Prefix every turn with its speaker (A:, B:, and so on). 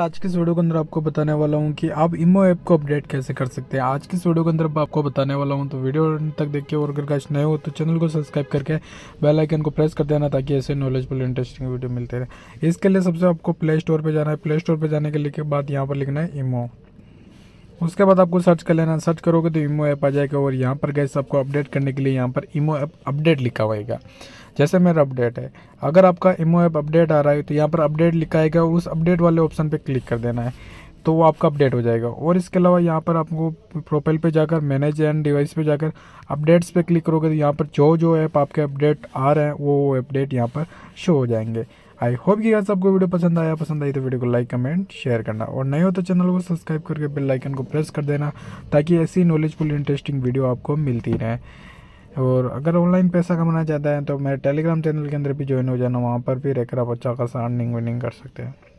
A: आज के वीडियो के अंदर आपको बताने वाला हूँ कि आप इमो ऐप को अपडेट कैसे कर सकते हैं आज के इस वीडियो के अंदर आपको बताने वाला हूँ तो वीडियो तक देखिए और अगर कैसे नए हो तो चैनल को सब्सक्राइब करके बेल आइकन को प्रेस कर देना ताकि ऐसे नॉलेजफुल इंटरेस्टिंग वीडियो मिलते रहे इसके लिए सबसे आपको प्ले स्टोर पर जाना है प्ले स्टोर पर जाने के लिए बाद यहाँ पर लिखना है इमो उसके बाद आपको सर्च कर लेना सर्च करोगे तो इमो ऐप आ जाएगा और यहाँ पर गैस आपको अपडेट करने के लिए यहाँ पर इमो ऐप अपडेट लिखा होगा जैसे मेरा अपडेट है अगर आपका इमो ऐप अपडेट आ रहा है तो यहाँ पर अपडेट लिखा है उस अपडेट वाले ऑप्शन पर क्लिक कर देना है तो वो आपका अपडेट हो जाएगा और इसके अलावा यहाँ पर आपको प्रोफाइल पे जाकर मैनेज एंड डिवाइस पे जाकर अपडेट्स पे क्लिक करोगे तो यहाँ पर जो जो ऐप आपके अपडेट आ रहे हैं वो अपडेट यहाँ पर शो हो जाएंगे आई होप कि सबको आपको वीडियो पसंद आया पसंद आई तो वीडियो को लाइक कमेंट शेयर करना और नहीं हो तो चैनल को सब्सक्राइब करके बेल आइकन को प्रेस कर देना ताकि ऐसी नॉलेजफुल इंटरेस्टिंग वीडियो आपको मिलती रहे और अगर ऑनलाइन पैसा कमाना चाहता है तो मेरे टेलीग्राम चैनल के अंदर भी ज्वाइन हो जाना वहाँ पर भी रहकर आप अच्छा खासा अर्निंग वर्निंग कर सकते हैं